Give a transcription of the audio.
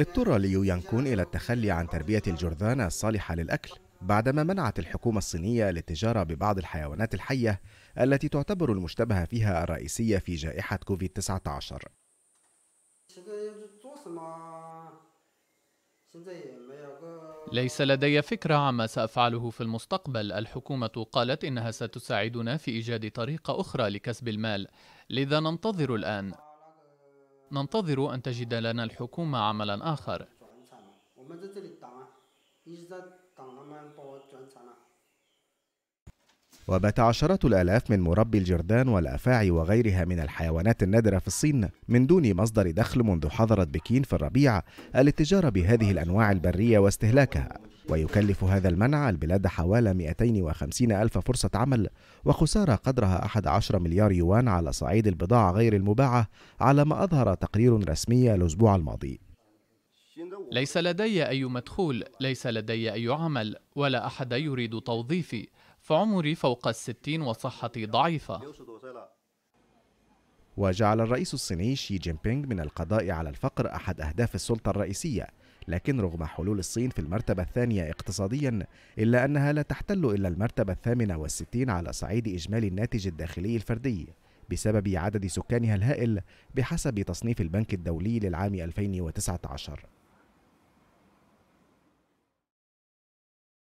اضطر ليو يانكون إلى التخلي عن تربية الجرذانة الصالحة للأكل بعدما منعت الحكومة الصينية للتجارة ببعض الحيوانات الحية التي تعتبر المشتبه فيها الرئيسية في جائحة كوفيد 19 ليس لدي فكرة عما سأفعله في المستقبل، الحكومة قالت إنها ستساعدنا في إيجاد طريقة أخرى لكسب المال، لذا ننتظر الآن. ننتظر أن تجد لنا الحكومة عملا آخر وبات عشرات الآلاف من مربي الجردان والأفاعي وغيرها من الحيوانات النادرة في الصين من دون مصدر دخل منذ حظرت بكين في الربيع الاتجار بهذه الأنواع البرية واستهلاكها ويكلف هذا المنع البلاد حوالي 250 ألف فرصة عمل وخسارة قدرها 11 مليار يوان على صعيد البضاعة غير المباعة على ما أظهر تقرير رسمي الأسبوع الماضي ليس لدي أي مدخول ليس لدي أي عمل ولا أحد يريد توظيفي فعمري فوق الستين وصحتي ضعيفة وجعل الرئيس الصيني شي جين بينغ من القضاء على الفقر أحد أهداف السلطة الرئيسية لكن رغم حلول الصين في المرتبة الثانية اقتصاديا إلا أنها لا تحتل إلا المرتبة الثامنة والستين على صعيد إجمالي الناتج الداخلي الفردي بسبب عدد سكانها الهائل بحسب تصنيف البنك الدولي للعام 2019